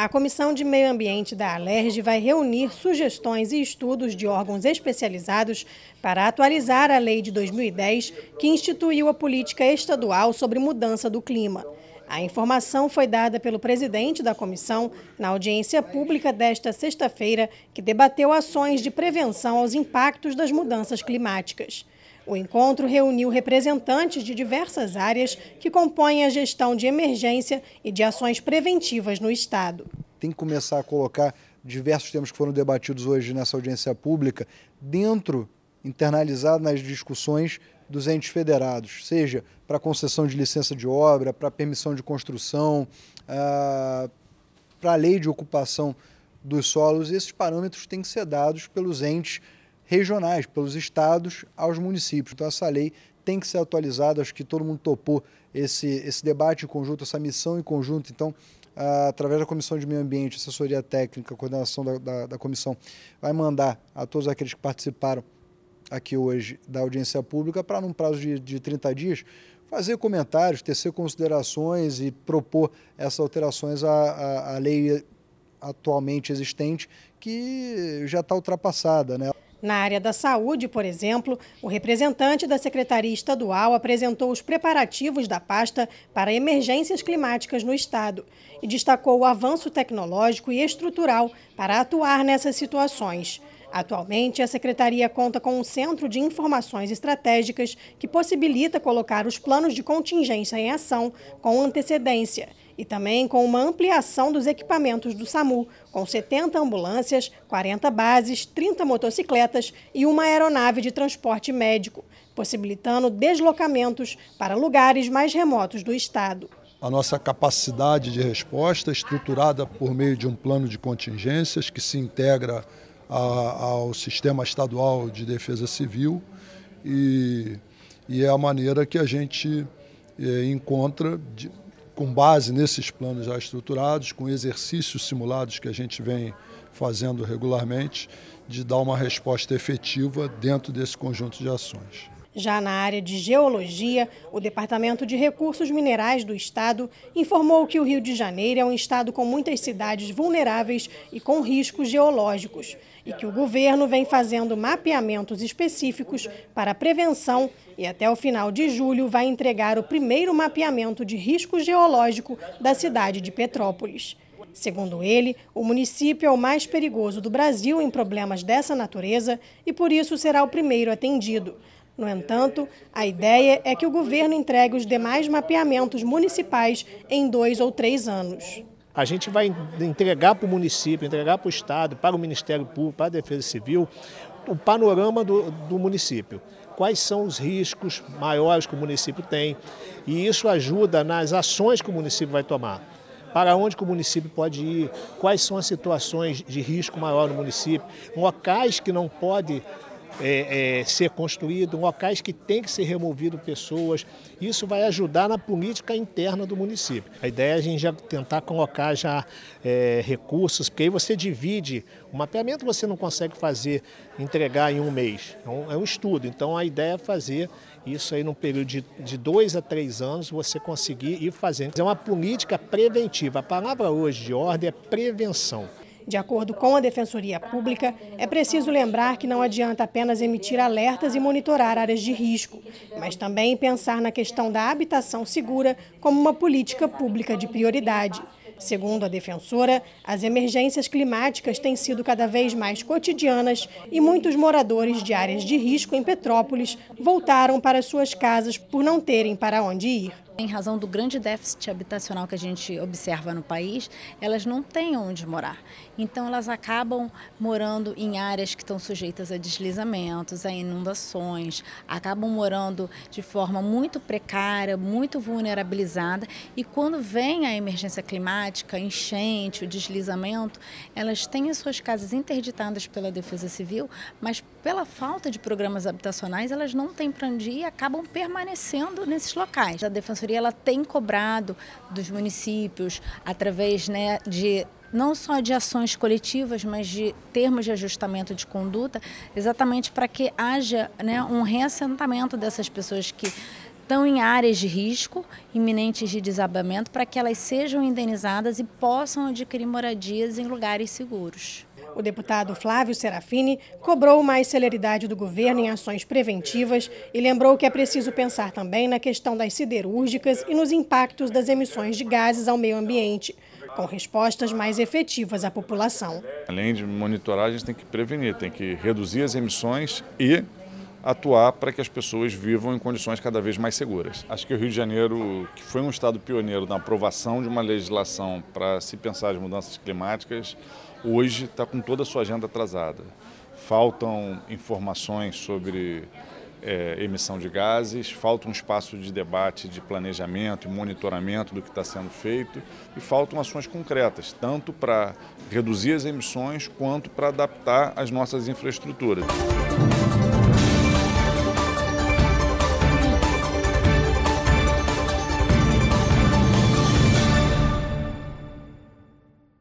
A Comissão de Meio Ambiente da Alerj vai reunir sugestões e estudos de órgãos especializados para atualizar a lei de 2010 que instituiu a política estadual sobre mudança do clima. A informação foi dada pelo presidente da comissão na audiência pública desta sexta-feira, que debateu ações de prevenção aos impactos das mudanças climáticas. O encontro reuniu representantes de diversas áreas que compõem a gestão de emergência e de ações preventivas no Estado. Tem que começar a colocar diversos temas que foram debatidos hoje nessa audiência pública dentro, internalizado nas discussões dos entes federados, seja para concessão de licença de obra, para permissão de construção, ah, para a lei de ocupação dos solos, esses parâmetros têm que ser dados pelos entes federados regionais, pelos estados aos municípios. Então, essa lei tem que ser atualizada, acho que todo mundo topou esse, esse debate em conjunto, essa missão em conjunto. Então, ah, através da Comissão de Meio Ambiente, assessoria técnica, coordenação da, da, da comissão, vai mandar a todos aqueles que participaram aqui hoje da audiência pública para, num prazo de, de 30 dias, fazer comentários, tecer considerações e propor essas alterações à, à, à lei atualmente existente, que já está ultrapassada. Né? Na área da saúde, por exemplo, o representante da Secretaria Estadual apresentou os preparativos da pasta para emergências climáticas no estado e destacou o avanço tecnológico e estrutural para atuar nessas situações. Atualmente, a secretaria conta com um centro de informações estratégicas que possibilita colocar os planos de contingência em ação com antecedência e também com uma ampliação dos equipamentos do SAMU, com 70 ambulâncias, 40 bases, 30 motocicletas e uma aeronave de transporte médico, possibilitando deslocamentos para lugares mais remotos do estado. A nossa capacidade de resposta, é estruturada por meio de um plano de contingências que se integra a, ao sistema estadual de defesa civil, e, e é a maneira que a gente é, encontra de, com base nesses planos já estruturados, com exercícios simulados que a gente vem fazendo regularmente, de dar uma resposta efetiva dentro desse conjunto de ações. Já na área de geologia, o Departamento de Recursos Minerais do Estado informou que o Rio de Janeiro é um estado com muitas cidades vulneráveis e com riscos geológicos, e que o governo vem fazendo mapeamentos específicos para prevenção e até o final de julho vai entregar o primeiro mapeamento de risco geológico da cidade de Petrópolis. Segundo ele, o município é o mais perigoso do Brasil em problemas dessa natureza e por isso será o primeiro atendido. No entanto, a ideia é que o governo entregue os demais mapeamentos municipais em dois ou três anos. A gente vai entregar para o município, entregar para o Estado, para o Ministério Público, para a Defesa Civil, o panorama do, do, município. Quais são os riscos maiores que o município tem? E isso ajuda nas ações que o município vai tomar. Para onde o município pode ir? Quais são as situações de risco maior no município? Locais que não pode é, é, ser construído, locais que tem que ser removido pessoas. Isso vai ajudar na política interna do município. A ideia é a gente já tentar colocar já é, recursos, porque aí você divide. O mapeamento você não consegue fazer, entregar em um mês. É um, é um, estudo. Então a ideia é fazer isso aí num período de, de dois a três anos, você conseguir ir fazendo. É uma política preventiva. A palavra hoje de ordem é prevenção. De acordo com a Defensoria Pública, é preciso lembrar que não adianta apenas emitir alertas e monitorar áreas de risco, mas também pensar na questão da habitação segura como uma política pública de prioridade. Segundo a defensora, as emergências climáticas têm sido cada vez mais cotidianas e muitos moradores de áreas de risco em Petrópolis voltaram para suas casas por não terem para onde ir. Em razão do grande déficit habitacional que a gente observa no país, elas não têm onde morar. Então elas acabam morando em áreas que estão sujeitas a deslizamentos, a inundações, acabam morando de forma muito precária, muito vulnerabilizada e quando vem a emergência climática, enchente, o deslizamento, elas têm as suas casas interditadas pela Defesa Civil, mas pela falta de programas habitacionais, elas não têm para onde ir e acabam permanecendo nesses locais. A Defensoria ela tem cobrado dos municípios, através né, de não só de ações coletivas, mas de termos de ajustamento de conduta, exatamente para que haja né, um reassentamento dessas pessoas que estão em áreas de risco, iminentes de desabamento, para que elas sejam indenizadas e possam adquirir moradias em lugares seguros. O deputado Flávio Serafini cobrou mais celeridade do governo em ações preventivas e lembrou que é preciso pensar também na questão das siderúrgicas e nos impactos das emissões de gases ao meio ambiente, com respostas mais efetivas à população. Além de monitorar, a gente tem que prevenir, tem que reduzir as emissões e atuar para que as pessoas vivam em condições cada vez mais seguras. Acho que o Rio de Janeiro, que foi um estado pioneiro na aprovação de uma legislação para se pensar as mudanças climáticas, hoje está com toda a sua agenda atrasada. Faltam informações sobre é, emissão de gases, falta um espaço de debate, de planejamento e monitoramento do que está sendo feito e faltam ações concretas, tanto para reduzir as emissões quanto para adaptar as nossas infraestruturas.